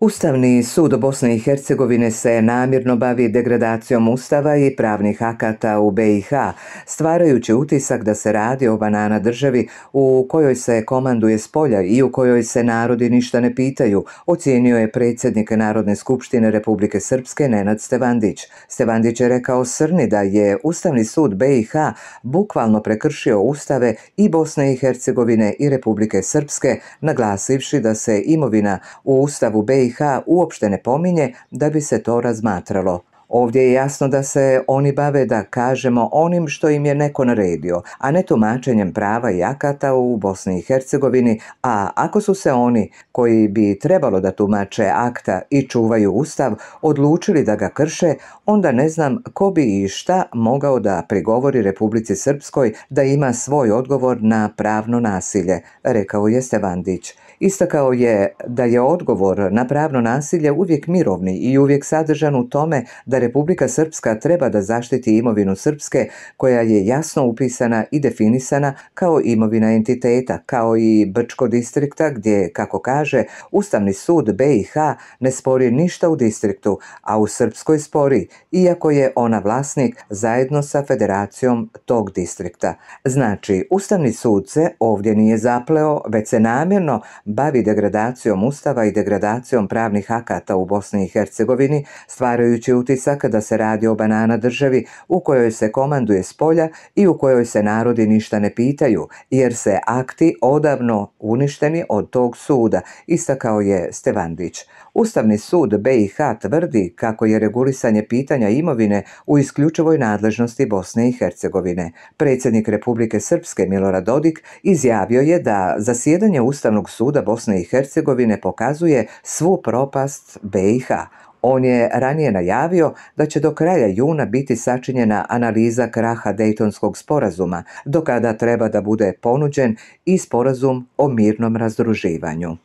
Ustavni sud Bosne i Hercegovine se namjerno bavi degradacijom ustava i pravnih akata u BiH, stvarajući utisak da se radi o banana državi u kojoj se komanduje spolja i u kojoj se narodi ništa ne pitaju, ocijenio je predsjednik Narodne skupštine Republike Srpske Nenad Stevandić. Stevandić je rekao Srni da je Ustavni sud BiH bukvalno prekršio ustave i Bosne i Hercegovine i Republike Srpske, naglasivši da se imovina u ustavu BiH bih uopšte ne pominje da bi se to razmatralo. Ovdje je jasno da se oni bave da kažemo onim što im je neko naredio, a ne tumačenjem prava i akata u Bosni i Hercegovini, a ako su se oni koji bi trebalo da tumače akta i čuvaju ustav odlučili da ga krše, onda ne znam ko bi i šta mogao da prigovori Republici Srpskoj da ima svoj odgovor na pravno nasilje, rekao je Stevandić. Istakao je da je odgovor na pravno nasilje uvijek mirovni i uvijek sadržan u tome da Republika Srpska treba da zaštiti imovinu Srpske koja je jasno upisana i definisana kao imovina entiteta, kao i Brčko distrikta gdje, kako kaže, Ustavni sud BiH ne spori ništa u distriktu, a u Srpskoj spori, iako je ona vlasnik zajedno sa federacijom tog distrikta. Znači, Ustavni sud se ovdje nije zapleo, već se namjerno bavi degradacijom Ustava i degradacijom pravnih akata u Bosni i Hercegovini, stvarajući utisak kada se radi o banana državi u kojoj se komanduje s polja i u kojoj se narodi ništa ne pitaju, jer se akti odavno uništeni od tog suda, istakao je Stevandić. Ustavni sud BiH tvrdi kako je regulisanje pitanja imovine u isključivoj nadležnosti Bosne i Hercegovine. Predsjednik Republike Srpske Milorad Dodik izjavio je da zasjedanje Ustavnog suda Bosne i Hercegovine pokazuje svu propast BiH. On je ranije najavio da će do kraja juna biti sačinjena analiza kraha Dejtonskog sporazuma, do kada treba da bude ponuđen i sporazum o mirnom razdruživanju.